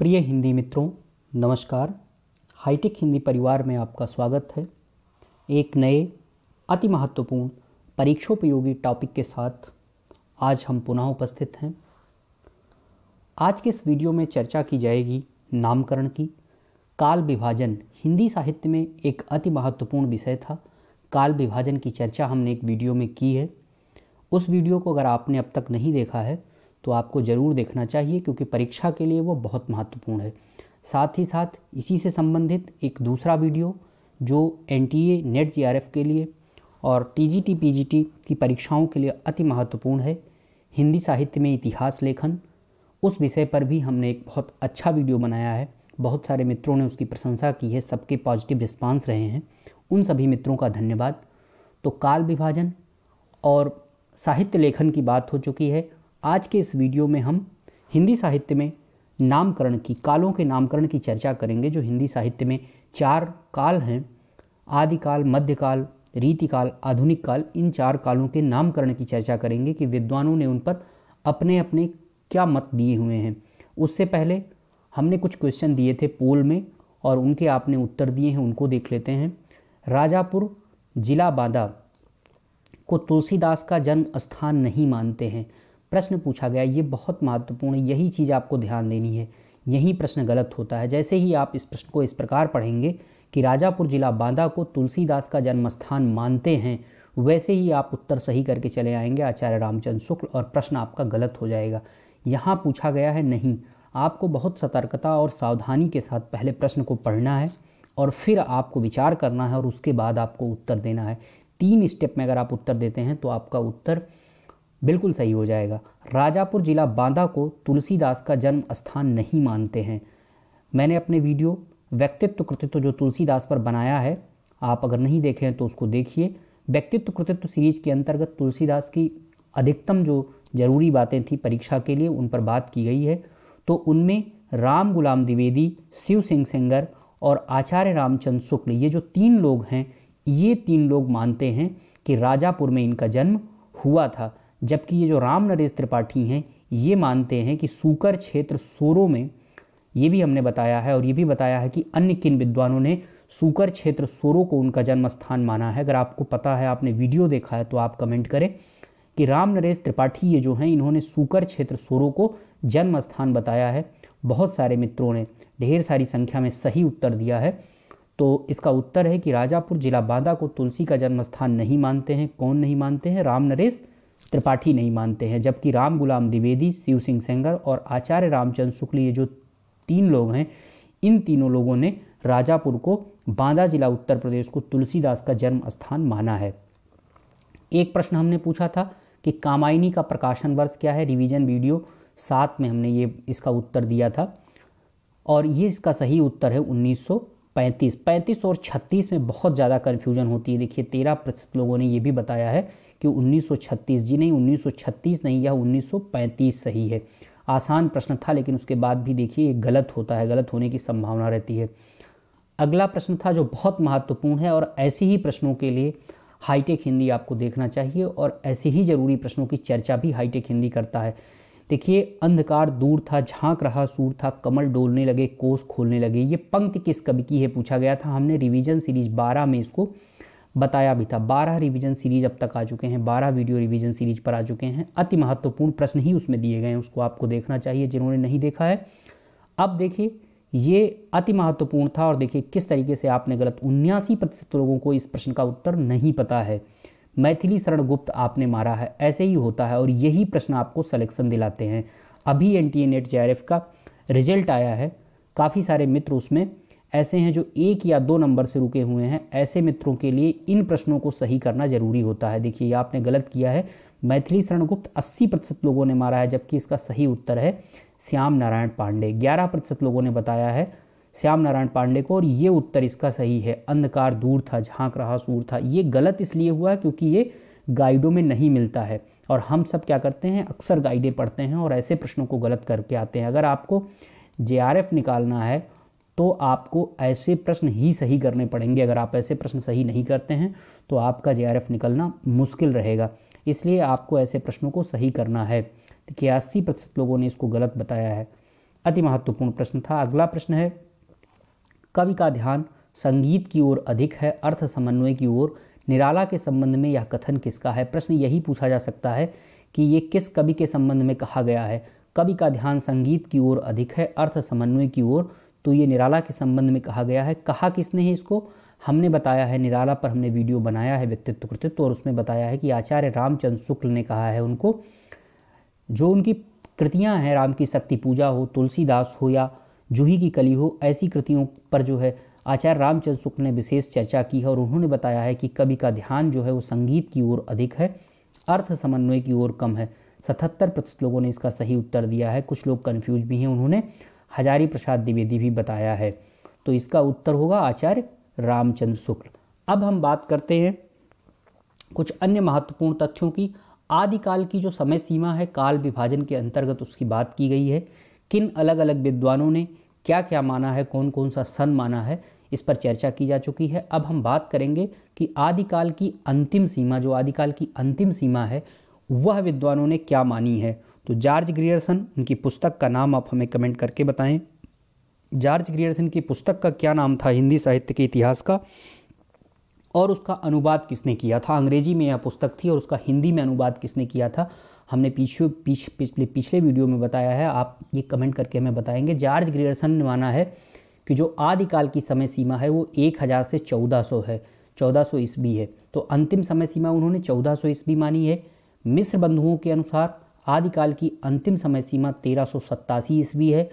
प्रिय हिंदी मित्रों नमस्कार हाईटेक हिंदी परिवार में आपका स्वागत है एक नए अति महत्वपूर्ण परीक्षोपयोगी टॉपिक के साथ आज हम पुनः उपस्थित हैं आज के इस वीडियो में चर्चा की जाएगी नामकरण की काल विभाजन हिंदी साहित्य में एक अति महत्वपूर्ण विषय था काल विभाजन की चर्चा हमने एक वीडियो में की है उस वीडियो को अगर आपने अब तक नहीं देखा है तो आपको ज़रूर देखना चाहिए क्योंकि परीक्षा के लिए वो बहुत महत्वपूर्ण है साथ ही साथ इसी से संबंधित एक दूसरा वीडियो जो N T A NET J R F के लिए और T G T P G T की परीक्षाओं के लिए अति महत्वपूर्ण है हिंदी साहित्य में इतिहास लेखन उस विषय पर भी हमने एक बहुत अच्छा वीडियो बनाया है बहुत सारे मित्रों ने उसकी प्रशंसा की है सबके पॉजिटिव रिस्पांस रहे हैं उन सभी मित्रों का धन्यवाद तो काल विभाजन और साहित्य लेखन की बात हो चुकी है आज के इस वीडियो में हम हिंदी साहित्य में नामकरण की कालों के नामकरण की चर्चा करेंगे जो हिंदी साहित्य में चार काल हैं आदिकाल मध्यकाल रीतिकाल आधुनिक काल इन चार कालों के नामकरण की चर्चा करेंगे कि विद्वानों ने उन पर अपने अपने क्या मत दिए हुए हैं उससे पहले हमने कुछ क्वेश्चन दिए थे पोल में और उनके आपने उत्तर दिए हैं उनको देख लेते हैं राजापुर जिला बांदा को तुलसीदास का जन्म स्थान नहीं मानते हैं प्रश्न पूछा गया ये बहुत महत्वपूर्ण यही चीज़ आपको ध्यान देनी है यही प्रश्न गलत होता है जैसे ही आप इस प्रश्न को इस प्रकार पढ़ेंगे कि राजापुर जिला बांदा को तुलसीदास का जन्मस्थान मानते हैं वैसे ही आप उत्तर सही करके चले आएंगे आचार्य रामचंद्र शुक्ल और प्रश्न आपका गलत हो जाएगा यहाँ पूछा गया है नहीं आपको बहुत सतर्कता और सावधानी के साथ पहले प्रश्न को पढ़ना है और फिर आपको विचार करना है और उसके बाद आपको उत्तर देना है तीन स्टेप में अगर आप उत्तर देते हैं तो आपका उत्तर बिल्कुल सही हो जाएगा राजापुर ज़िला बांदा को तुलसीदास का जन्म स्थान नहीं मानते हैं मैंने अपने वीडियो व्यक्तित्व कृतित्व जो तुलसीदास पर बनाया है आप अगर नहीं देखे हैं तो उसको देखिए व्यक्तित्व कृतित्व सीरीज़ के अंतर्गत तुलसीदास की अधिकतम जो ज़रूरी बातें थी परीक्षा के लिए उन पर बात की गई है तो उनमें राम गुलाम द्विवेदी शिव सिंह सेंगर और आचार्य रामचंद्र शुक्ल ये जो तीन लोग हैं ये तीन लोग मानते हैं कि राजापुर में इनका जन्म हुआ था जबकि ये जो राम नरेश त्रिपाठी हैं ये मानते हैं कि सूकर क्षेत्र सोरो में ये भी हमने बताया है और ये भी बताया है कि अन्य किन विद्वानों ने सूकर क्षेत्र सोरो को उनका जन्म स्थान माना है अगर आपको पता है आपने वीडियो देखा है तो आप कमेंट करें कि राम नरेश त्रिपाठी ये जो हैं इन्होंने सूकर क्षेत्र सोरो को जन्म स्थान बताया है बहुत सारे मित्रों ने ढेर सारी संख्या में सही उत्तर दिया है तो इसका उत्तर है कि राजापुर जिला बांदा को तुलसी का जन्म स्थान नहीं मानते हैं कौन नहीं मानते हैं राम नरेश त्रिपाठी नहीं मानते हैं जबकि राम गुलाम द्विवेदी शिव सिंह सेंगर और आचार्य रामचंद्र शुक्ल ये जो तीन लोग हैं इन तीनों लोगों ने राजापुर को बांदा जिला उत्तर प्रदेश को तुलसीदास का जन्म स्थान माना है एक प्रश्न हमने पूछा था कि कामायनी का प्रकाशन वर्ष क्या है रिवीजन वीडियो सात में हमने ये इसका उत्तर दिया था और ये इसका सही उत्तर है उन्नीस 35 और 36 में बहुत ज़्यादा कन्फ्यूजन होती है देखिए तेरह प्रतिशत लोगों ने ये भी बताया है कि 1936 जी नहीं 1936 नहीं यह 1935 सही है आसान प्रश्न था लेकिन उसके बाद भी देखिए ये गलत होता है गलत होने की संभावना रहती है अगला प्रश्न था जो बहुत महत्वपूर्ण है और ऐसे ही प्रश्नों के लिए हाईटेक हिंदी आपको देखना चाहिए और ऐसे ही ज़रूरी प्रश्नों की चर्चा भी हाईटेक हिंदी करता है देखिए अंधकार दूर था झांक रहा सूर था कमल डोलने लगे कोस खोलने लगे ये पंक्ति किस कवि की है पूछा गया था हमने रिवीजन सीरीज 12 में इसको बताया भी था बारह रिवीजन सीरीज अब तक आ चुके हैं बारह वीडियो रिवीजन सीरीज पर आ चुके हैं अति महत्वपूर्ण प्रश्न ही उसमें दिए गए हैं उसको आपको देखना चाहिए जिन्होंने नहीं देखा है अब देखिए ये अति महत्वपूर्ण था और देखिए किस तरीके से आपने गलत उन्यासी प्रतिशत लोगों को इस प्रश्न का उत्तर नहीं पता है मैथिली शरण गुप्त आपने मारा है ऐसे ही होता है और यही प्रश्न आपको सलेक्शन दिलाते हैं अभी एन टी नेट जे का रिजल्ट आया है काफ़ी सारे मित्र उसमें ऐसे हैं जो एक या दो नंबर से रुके हुए हैं ऐसे मित्रों के लिए इन प्रश्नों को सही करना जरूरी होता है देखिए आपने गलत किया है मैथिली शरणगुप्त अस्सी प्रतिशत लोगों ने मारा है जबकि इसका सही उत्तर है श्याम नारायण पांडे ग्यारह प्रतिशत लोगों ने बताया है श्याम नारायण पांडे को और ये उत्तर इसका सही है अंधकार दूर था झांक रहा सूर था ये गलत इसलिए हुआ क्योंकि ये गाइडों में नहीं मिलता है और हम सब क्या करते हैं अक्सर गाइडें पढ़ते हैं और ऐसे प्रश्नों को गलत करके आते हैं अगर आपको जे निकालना है तो आपको ऐसे प्रश्न ही सही करने पड़ेंगे अगर आप ऐसे प्रश्न सही नहीं करते हैं तो आपका जे निकलना मुश्किल रहेगा इसलिए आपको ऐसे प्रश्नों को सही करना है इक्यासी प्रतिशत लोगों ने इसको गलत बताया है अति महत्वपूर्ण प्रश्न था अगला प्रश्न है कवि का ध्यान संगीत की ओर अधिक है अर्थ समन्वय की ओर निराला के संबंध में यह कथन किसका है प्रश्न यही पूछा जा सकता है कि ये किस कवि के संबंध में कहा गया है कवि का ध्यान संगीत की ओर अधिक है अर्थ समन्वय की ओर तो ये निराला के संबंध में कहा गया है कहा किसने है इसको हमने बताया है निराला पर हमने वीडियो बनाया है व्यक्तित्व कृतित्व और उसमें बताया है कि आचार्य रामचंद्र शुक्ल ने कहा है उनको जो उनकी कृतियाँ हैं राम की शक्ति पूजा हो तुलसीदास हो या जूही की कली हो ऐसी कृतियों पर जो है आचार्य रामचंद्र शुक्ल ने विशेष चर्चा की है और उन्होंने बताया है कि कवि का ध्यान जो है वो संगीत की ओर अधिक है अर्थ समन्वय की ओर कम है सतहत्तर प्रतिशत लोगों ने इसका सही उत्तर दिया है कुछ लोग कन्फ्यूज भी हैं उन्होंने हजारी प्रसाद द्विवेदी भी बताया है तो इसका उत्तर होगा आचार्य रामचंद्र शुक्ल अब हम बात करते हैं कुछ अन्य महत्वपूर्ण तथ्यों की आदिकाल की जो समय सीमा है काल विभाजन के अंतर्गत उसकी बात की गई है किन अलग अलग विद्वानों ने क्या क्या माना है कौन कौन सा सन माना है इस पर चर्चा की जा चुकी है अब हम बात करेंगे कि आदिकाल की अंतिम सीमा जो आदिकाल की अंतिम सीमा है वह विद्वानों ने क्या मानी है तो जॉर्ज ग्रियर्सन उनकी पुस्तक का नाम आप हमें कमेंट करके बताएं जॉर्ज ग्रियर्सन की पुस्तक का क्या नाम था हिंदी साहित्य के इतिहास का और उसका अनुवाद किसने किया था अंग्रेजी में यह पुस्तक थी और उसका हिंदी में अनुवाद किसने किया था हमने पीछे पीछ, पिछले पिछले वीडियो में बताया है आप ये कमेंट करके हमें बताएंगे जॉर्ज ग्रियर्सन ने माना है कि जो आदिकाल की समय सीमा है वो एक हज़ार से चौदह सौ है चौदह सौ ईस्वी है तो अंतिम समय सीमा उन्होंने चौदह सौ ईस्वी मानी है मिस्र बंधुओं के अनुसार आदिकाल की अंतिम समय सीमा तेरह सौ सत्तासी ईस्वी है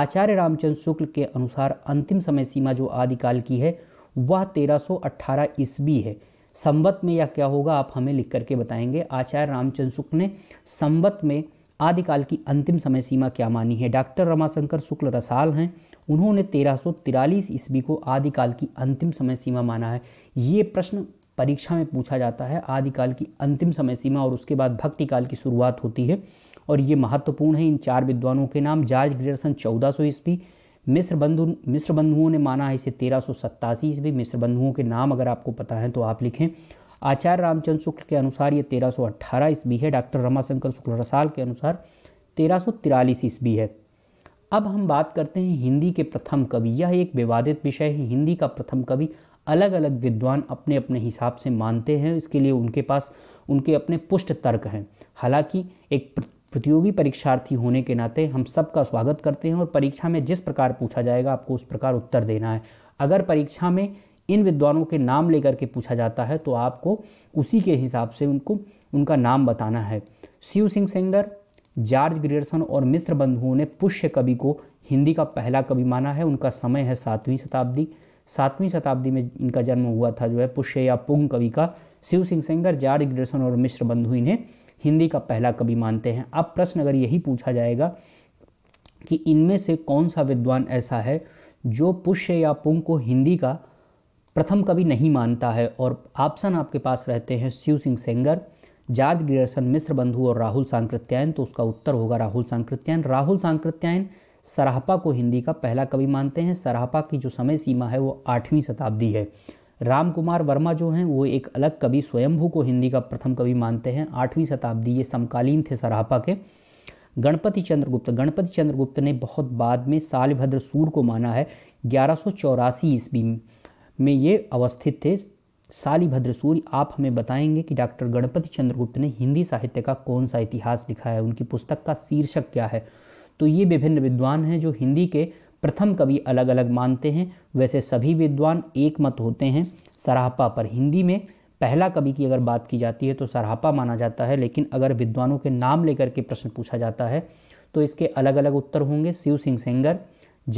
आचार्य रामचंद्र शुक्ल के अनुसार अंतिम समय सीमा जो आदिकाल की है वह तेरह सौ अट्ठारह ईस्वी है संवत में यह क्या होगा आप हमें लिख करके बताएंगे आचार्य रामचंद्र शुक्ल ने संवत में आदिकाल की अंतिम समय सीमा क्या मानी है डॉक्टर रमाशंकर शुक्ल रसाल हैं उन्होंने तेरह सौ ईस्वी को आदिकाल की अंतिम समय सीमा माना है ये प्रश्न परीक्षा में पूछा जाता है आदिकाल की अंतिम समय सीमा और उसके बाद भक्ति काल की शुरुआत होती है और ये महत्वपूर्ण है इन चार विद्वानों के नाम जॉर्ज ग्रेडसन चौदह सौ ईस्वी मिस्र बंधु मिस्र बंधुओं ने माना है इसे तेरह सौ सत्तासी ईस्वी मिस्र बंधुओं के नाम अगर आपको पता है तो आप लिखें आचार्य रामचंद्र शुक्ल के अनुसार ये तेरह सौ अट्ठारह ईस्वी है डॉक्टर रमाशंकर शुक्ल रसाल के अनुसार तेरह सौ तिरालीस ईस्वी है अब हम बात करते हैं हिंदी के प्रथम कवि यह एक विवादित विषय है हिंदी का प्रथम कवि अलग अलग विद्वान अपने अपने हिसाब से मानते हैं इसके लिए उनके पास उनके अपने पुष्ट तर्क हैं हालांकि एक प्रतियोगी परीक्षार्थी होने के नाते हम सबका स्वागत करते हैं और परीक्षा में जिस प्रकार पूछा जाएगा आपको उस प्रकार उत्तर देना है अगर परीक्षा में इन विद्वानों के नाम लेकर के पूछा जाता है तो आपको उसी के हिसाब से उनको उनका नाम बताना है शिव सिंह सेंगर जॉर्ज ग्रियर्सन और मिश्र बंधुओं ने पुष्य कवि को हिंदी का पहला कवि माना है उनका समय है सातवीं शताब्दी सातवीं शताब्दी में इनका जन्म हुआ था जो है पुष्य या पुंग कवि का शिव सिंह सेंगर जार ग्रेसन और मिश्र बंधु इन्हें हिंदी का पहला कवि मानते हैं अब प्रश्न अगर यही पूछा जाएगा कि इनमें से कौन सा विद्वान ऐसा है जो पुष्य या पुंग को हिंदी का प्रथम कवि नहीं मानता है और ऑप्शन आपके पास रहते हैं शिव सिंह सेंगर जार्ज ग्रियर्सन मिश्र बंधु और राहुल सांकृत्यायन तो उसका उत्तर होगा राहुल सांकृत्यायन राहुल सांकृत्यायन सराहपा को हिंदी का पहला कवि मानते हैं सराहपा की जो समय सीमा है वो आठवीं शताब्दी है राम कुमार वर्मा जो हैं वो एक अलग कवि स्वयंभू को हिंदी का प्रथम कवि मानते हैं आठवीं शताब्दी ये समकालीन थे सराहपा के गणपति चंद्रगुप्त गणपति चंद्रगुप्त ने बहुत बाद में सालभद्र सूर को माना है ग्यारह सौ ईस्वी में ये अवस्थित थे सालीभद्र सूर्य आप हमें बताएंगे कि डॉक्टर गणपति चंद्रगुप्त ने हिंदी साहित्य का कौन सा इतिहास लिखा है उनकी पुस्तक का शीर्षक क्या है तो ये विभिन्न विद्वान हैं जो हिंदी के प्रथम कवि अलग अलग मानते हैं वैसे सभी विद्वान एक मत होते हैं सराहपा पर हिंदी में पहला कवि की अगर बात की जाती है तो सराहपा माना जाता है लेकिन अगर विद्वानों के नाम लेकर के प्रश्न पूछा जाता है तो इसके अलग अलग उत्तर होंगे शिव सिंह सेंगर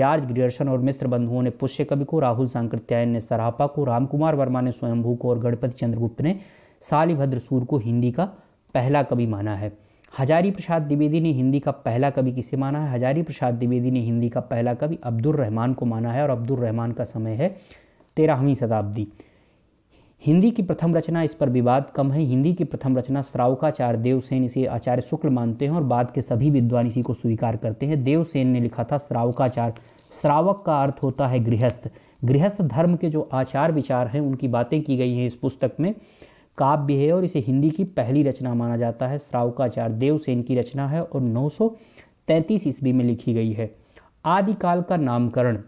जॉर्ज ग्रियर्सन और मिश्र बंधुओं ने पुष्य कवि को राहुल सांकृत्यायन ने सराहपा को रामकुमार वर्मा ने स्वयंभू को और गणपति चंद्रगुप्त ने सालीभद्र सूर को हिंदी का पहला कवि माना है हजारी प्रसाद द्विवेदी ने हिंदी का पहला कवि किसे माना है हजारी प्रसाद द्विवेदी ने हिंदी का पहला कवि अब्दुल रहमान को माना है और अब्दुल रहमान का समय है तेरहवीं शताब्दी हिंदी की प्रथम रचना इस पर विवाद कम है हिंदी की प्रथम रचना श्रावकाचार्य देवसेन इसे आचार्य शुक्ल मानते हैं और बाद के सभी विद्वान इसी को स्वीकार करते हैं देवसेन ने लिखा था श्रावकाचार्य श्रावक का अर्थ होता है गृहस्थ गृहस्थ धर्म के जो आचार विचार हैं उनकी बातें की गई हैं इस पुस्तक में काव्य है और इसे हिंदी की पहली रचना माना जाता है श्रावकाचार्य देवसेन की रचना है और 933 ईस्वी में लिखी गई है आदिकाल का नामकरण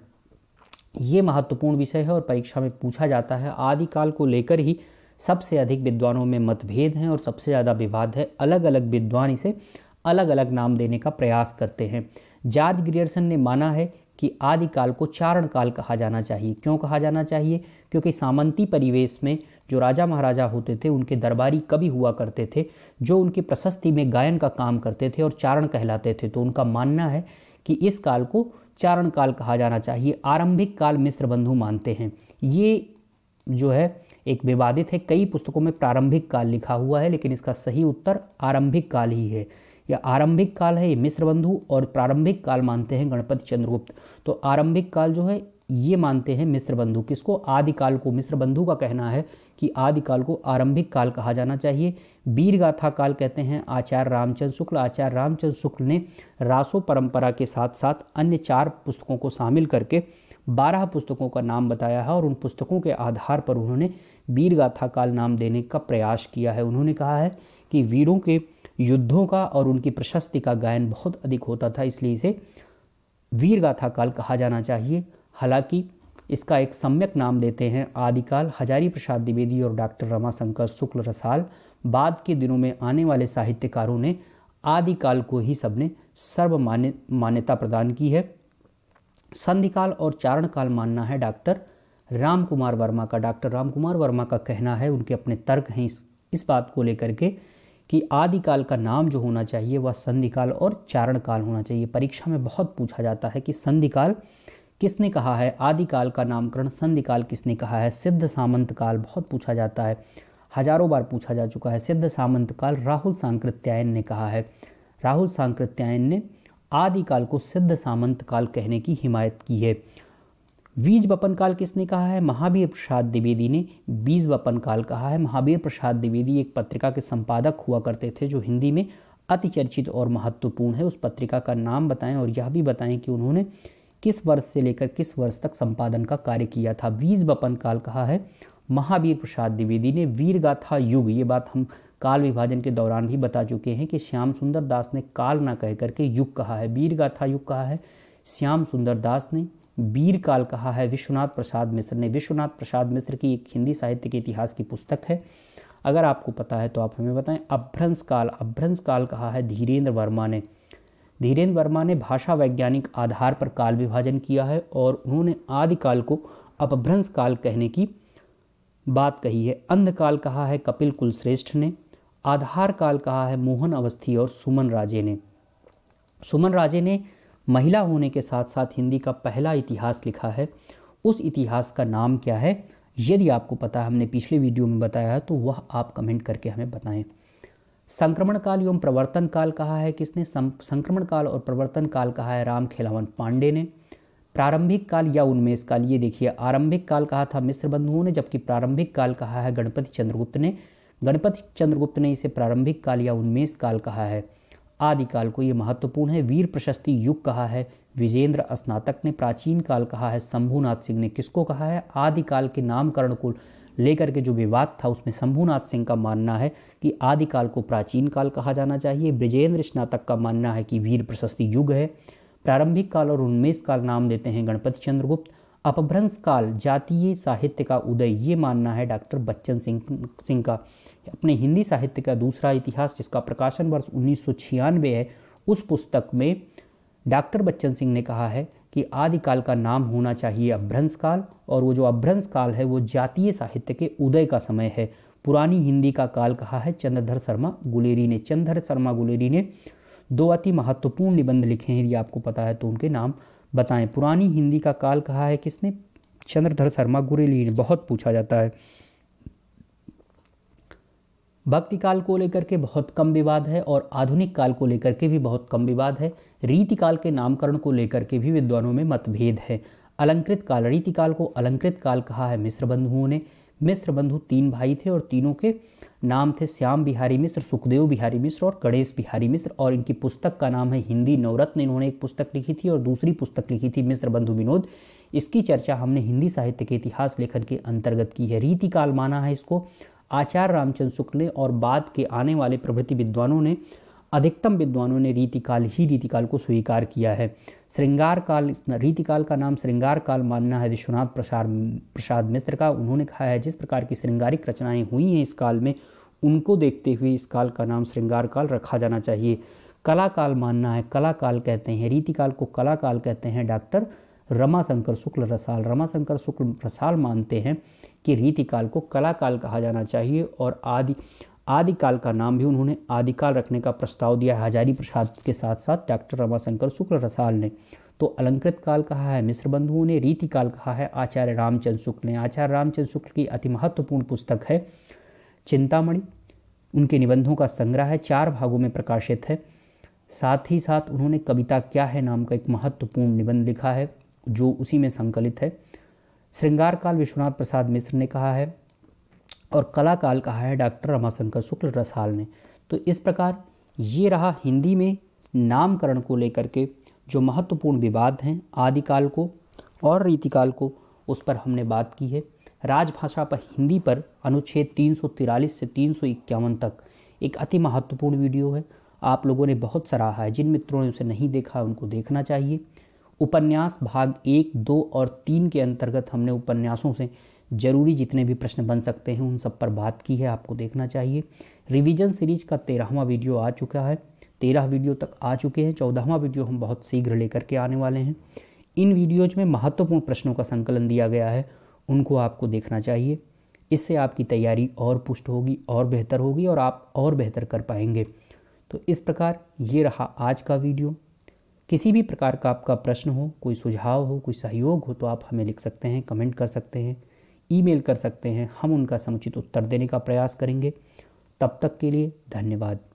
ये महत्वपूर्ण विषय है और परीक्षा में पूछा जाता है आदिकाल को लेकर ही सबसे अधिक विद्वानों में मतभेद हैं और सबसे ज़्यादा विवाद है अलग अलग विद्वान इसे अलग अलग नाम देने का प्रयास करते हैं जॉर्ज ग्रियर्सन ने माना है कि आदिकाल को चारण काल कहा जाना चाहिए क्यों कहा जाना चाहिए क्योंकि सामंती परिवेश में जो राजा महाराजा होते थे उनके दरबारी कवि हुआ करते थे जो उनकी प्रशस्ति में गायन का काम करते थे और चारण कहलाते थे तो उनका मानना है कि इस काल को चारण काल कहा जाना चाहिए आरंभिक काल मिस्र बंधु मानते हैं ये जो है एक विवादित है कई पुस्तकों में प्रारंभिक काल लिखा हुआ है लेकिन इसका सही उत्तर आरंभिक काल ही है यह आरंभिक काल है ये मिश्र बंधु और प्रारंभिक काल मानते हैं गणपति चंद्रगुप्त तो आरंभिक काल जो है ये मानते हैं मिश्र बंधु किसको आदिकाल को मिश्र बंधु का कहना है कि आदिकाल को आरंभिक काल कहा जाना चाहिए वीरगाथा काल कहते हैं आचार्य रामचंद्र शुक्ल आचार्य रामचंद्र शुक्ल ने रासो परंपरा के साथ साथ अन्य चार पुस्तकों को शामिल करके बारह पुस्तकों का नाम बताया है और उन पुस्तकों के आधार पर उन्होंने वीरगाथा काल नाम देने का प्रयास किया है उन्होंने कहा है कि वीरों के युद्धों का और उनकी प्रशस्ति का गायन बहुत अधिक होता था इसलिए इसे वीरगाथा काल कहा जाना चाहिए हालांकि इसका एक सम्यक नाम देते हैं आदिकाल हजारी प्रसाद द्विवेदी और डॉक्टर रमाशंकर शुक्ल रसाल बाद के दिनों में आने वाले साहित्यकारों ने आदिकाल को ही सबने सर्व मान्य मान्यता प्रदान की है संधिकाल और चारणकाल मानना है डॉक्टर राम कुमार वर्मा का डॉक्टर राम कुमार वर्मा का कहना है उनके अपने तर्क हैं इस इस बात को लेकर के कि आदिकाल का नाम जो होना चाहिए वह संधिकाल और चारणकाल होना चाहिए परीक्षा में बहुत पूछा जाता है कि संधिकाल किसने कहा है आदिकाल का नामकरण संधिकाल किसने कहा है सिद्ध सामंत काल बहुत पूछा जाता है हजारों बार पूछा जा चुका है सिद्ध सामंत काल राहुल सांकृत्यायन ने कहा है राहुल सांकृत्यायन ने आदिकाल को सिद्ध सामंत काल कहने की हिमायत की है बीज बपन काल किसने कहा है महावीर प्रसाद द्विवेदी ने बीज बपन काल कहा है महावीर प्रसाद द्विवेदी एक पत्रिका के संपादक हुआ करते थे जो हिंदी में अति चर्चित और महत्वपूर्ण है उस पत्रिका का नाम बताएं और यह भी बताएं कि उन्होंने किस वर्ष से लेकर किस वर्ष तक संपादन का कार्य किया था बीज बपन काल कहा है महावीर प्रसाद द्विवेदी ने वीर गाथा युग ये बात हम काल विभाजन के दौरान भी बता चुके हैं कि श्याम सुंदर दास ने काल ना कह करके युग कहा है वीर गाथा युग कहा है श्याम सुंदर दास ने वीर काल कहा है विश्वनाथ प्रसाद मिश्र ने विश्वनाथ प्रसाद मिश्र की एक हिंदी साहित्य के इतिहास की पुस्तक है अगर आपको पता है तो आप हमें बताएं अभ्रंश काल अभ्रंश काल कहा है धीरेन्द्र वर्मा ने धीरेन्द्र वर्मा ने भाषा वैज्ञानिक आधार पर काल विभाजन किया है और उन्होंने आदिकाल को अपभ्रंश काल कहने की बात कही है अंधकाल कहा है कपिल कुलश्रेष्ठ ने आधार काल कहा है मोहन अवस्थी और सुमन राजे ने सुमन राजे ने महिला होने के साथ साथ हिंदी का पहला इतिहास लिखा है उस इतिहास का नाम क्या है यदि आपको पता है हमने पिछले वीडियो में बताया है तो वह आप कमेंट करके हमें बताएं संक्रमण काल एवं प्रवर्तन काल कहा है किसने संक्रमण काल और प्रवर्तन काल कहा है राम खेलावन पांडे ने प्रारंभिक काल या उन्मेष काल ये देखिए आरंभिक काल कहा था मिश्र बंधुओं ने जबकि प्रारंभिक काल कहा है गणपति चंद्रगुप्त ने गणपति चंद्रगुप्त ने इसे प्रारंभिक काल या उन्मेष काल कहा है आदिकाल को ये महत्वपूर्ण है वीर प्रशस्ति युग कहा है विजेंद्र स्नातक ने प्राचीन काल कहा है शंभुनाथ सिंह ने किसको कहा है आदिकाल के नामकरण को लेकर के जो विवाद था उसमें शंभुनाथ सिंह का मानना है कि आदिकाल को प्राचीन काल कहा जाना चाहिए ब्रिजेंद्र स्नातक का मानना है कि वीर प्रशस्ति युग है प्रारंभिक काल और उन्मेष काल नाम देते हैं गणपति चंद्रगुप्त अपभ्रंश काल जातीय साहित्य का उदय ये मानना है डॉक्टर बच्चन सिंह सिंह का अपने हिंदी साहित्य का दूसरा इतिहास जिसका प्रकाशन वर्ष उन्नीस है उस पुस्तक में डॉक्टर बच्चन सिंह ने कहा है कि आदिकाल का नाम होना चाहिए अभ्रंश काल और वो जो अभ्रंश काल है वो जातीय साहित्य के उदय का समय है पुरानी हिंदी का काल कहा है चंद्रधर शर्मा गुलेरी ने चंद्रधर शर्मा गुलेरी ने दो अति महत्वपूर्ण निबंध लिखे हैं यदि आपको पता है तो उनके नाम बताएं पुरानी हिंदी का काल कहा है किसने चंद्रधर शर्मा गुरेली ने बहुत पूछा जाता है भक्ति काल को लेकर के बहुत कम विवाद है और आधुनिक काल को लेकर के भी बहुत कम विवाद है रीति काल के नामकरण को लेकर के भी विद्वानों में मतभेद है अलंकृत काल रीति काल को अलंकृत काल कहा है मिश्र बंधुओं ने मिश्र बंधु तीन भाई थे और तीनों के नाम थे श्याम बिहारी मिश्र सुखदेव बिहारी मिश्र और गणेश बिहारी मिश्र और इनकी पुस्तक का नाम है हिंदी नवरत्न इन्होंने एक पुस्तक लिखी थी और दूसरी पुस्तक लिखी थी मिश्र बंधु विनोद इसकी चर्चा हमने हिंदी साहित्य के इतिहास लेखन के अंतर्गत की है रीतिकाल माना है इसको आचार्य रामचंद्र शुक्ल ने और बाद के आने वाले प्रभृति विद्वानों ने अधिकतम विद्वानों ने रीतिकाल ही रीतिकाल को स्वीकार किया है श्रृंगार काल इस रीतिकाल का नाम श्रृंगार काल मानना है विश्वनाथ प्रसाद प्रसाद मिश्र का उन्होंने कहा है जिस प्रकार की श्रृंगारिक रचनाएं हुई हैं इस काल में उनको देखते हुए इस काल का नाम श्रृंगार काल रखा जाना चाहिए कला काल मानना है कला काल कहते हैं रीतिकाल को कला काल कहते हैं डॉक्टर रमाशंकर शुक्ल रसाल रमाशंकर शुक्ल रसाल मानते हैं कि रीतिकाल को कलाकाल कहा जाना चाहिए और आदि आदिकाल का नाम भी उन्होंने आदिकाल रखने का प्रस्ताव दिया हजारी प्रसाद के साथ साथ डॉक्टर रमाशंकर शुक्ल रसाल ने तो अलंकृत काल कहा है मिश्र बंधुओं ने रीतिकाल कहा है आचार्य रामचंद्र शुक्ल ने आचार्य रामचंद्र शुक्ल की अति महत्वपूर्ण पुस्तक है चिंतामणि उनके निबंधों का संग्रह है चार भागों में प्रकाशित है साथ ही साथ उन्होंने कविता क्या है नाम का एक महत्वपूर्ण निबंध लिखा है जो उसी में संकलित है श्रृंगार काल विश्वनाथ प्रसाद मिश्र ने कहा है और कला काल कहा है डॉक्टर रमाशंकर शुक्ल रसाल ने तो इस प्रकार ये रहा हिंदी में नामकरण को लेकर के जो महत्वपूर्ण विवाद हैं आदिकाल को और रीतिकाल को उस पर हमने बात की है राजभाषा पर हिंदी पर अनुच्छेद तीन से तीन तक एक अति महत्वपूर्ण वीडियो है आप लोगों ने बहुत सराहा है जिन मित्रों ने उसे नहीं देखा उनको देखना चाहिए उपन्यास भाग एक दो और तीन के अंतर्गत हमने उपन्यासों से जरूरी जितने भी प्रश्न बन सकते हैं उन सब पर बात की है आपको देखना चाहिए रिवीजन सीरीज का तेरहवा वीडियो आ चुका है तेरह वीडियो तक आ चुके हैं चौदहवा वीडियो हम बहुत शीघ्र लेकर के आने वाले हैं इन वीडियोज में महत्वपूर्ण प्रश्नों का संकलन दिया गया है उनको आपको देखना चाहिए इससे आपकी तैयारी और पुष्ट होगी और बेहतर होगी और आप और बेहतर कर पाएंगे तो इस प्रकार ये रहा आज का वीडियो किसी भी प्रकार का आपका प्रश्न हो कोई सुझाव हो कोई सहयोग हो तो आप हमें लिख सकते हैं कमेंट कर सकते हैं ईमेल कर सकते हैं हम उनका समुचित उत्तर देने का प्रयास करेंगे तब तक के लिए धन्यवाद